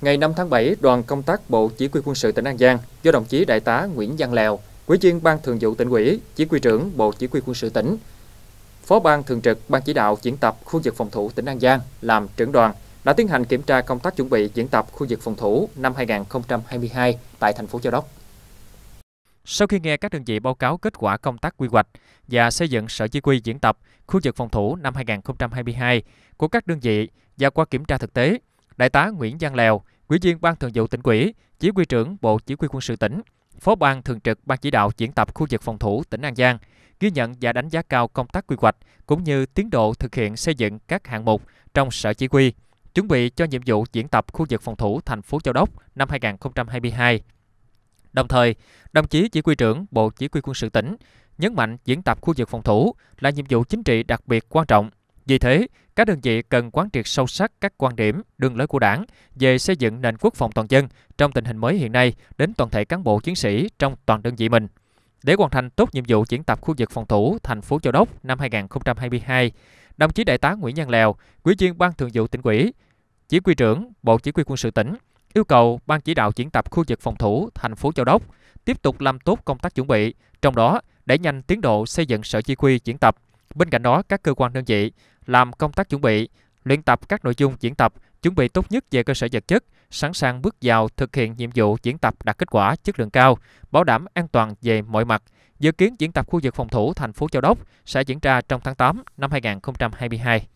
Ngày 5 tháng 7, đoàn công tác Bộ Chỉ huy quân sự tỉnh An Giang do đồng chí Đại tá Nguyễn Văn Lèo, Ủy viên Ban Thường vụ tỉnh ủy, Chỉ huy trưởng Bộ Chỉ huy quân sự tỉnh, Phó Ban Thường trực Ban Chỉ đạo diễn tập khu vực phòng thủ tỉnh An Giang làm trưởng đoàn đã tiến hành kiểm tra công tác chuẩn bị diễn tập khu vực phòng thủ năm 2022 tại thành phố Châu Đốc. Sau khi nghe các đơn vị báo cáo kết quả công tác quy hoạch và xây dựng sở chỉ huy diễn tập khu vực phòng thủ năm 2022 của các đơn vị và qua kiểm tra thực tế, Đại tá Nguyễn Giang Lèo, Ủy viên Ban Thường vụ tỉnh ủy, Chỉ huy trưởng Bộ Chỉ huy quân sự tỉnh, Phó ban thường trực Ban chỉ đạo diễn tập khu vực phòng thủ tỉnh An Giang ghi nhận và đánh giá cao công tác quy hoạch cũng như tiến độ thực hiện xây dựng các hạng mục trong sở chỉ huy, chuẩn bị cho nhiệm vụ diễn tập khu vực phòng thủ thành phố Châu Đốc năm 2022. Đồng thời, đồng chí chỉ huy trưởng Bộ Chỉ huy quân sự tỉnh nhấn mạnh diễn tập khu vực phòng thủ là nhiệm vụ chính trị đặc biệt quan trọng vì thế, các đơn vị cần quán triệt sâu sắc các quan điểm, đường lối của Đảng về xây dựng nền quốc phòng toàn dân trong tình hình mới hiện nay đến toàn thể cán bộ chiến sĩ trong toàn đơn vị mình. Để hoàn thành tốt nhiệm vụ diễn tập khu vực phòng thủ thành phố Châu Đốc năm 2022, đồng chí đại tá Nguyễn Văn Lèo, Ủy viên Ban Thường vụ tỉnh ủy, Chỉ huy trưởng Bộ Chỉ huy quân sự tỉnh yêu cầu Ban chỉ đạo diễn tập khu vực phòng thủ thành phố Châu Đốc tiếp tục làm tốt công tác chuẩn bị, trong đó đẩy nhanh tiến độ xây dựng sở chỉ huy diễn tập, Bên cạnh đó, các cơ quan đơn vị làm công tác chuẩn bị, luyện tập các nội dung diễn tập, chuẩn bị tốt nhất về cơ sở vật chất, sẵn sàng bước vào thực hiện nhiệm vụ diễn tập đạt kết quả chất lượng cao, bảo đảm an toàn về mọi mặt. Dự kiến diễn tập khu vực phòng thủ thành phố Châu Đốc sẽ diễn ra trong tháng 8 năm 2022.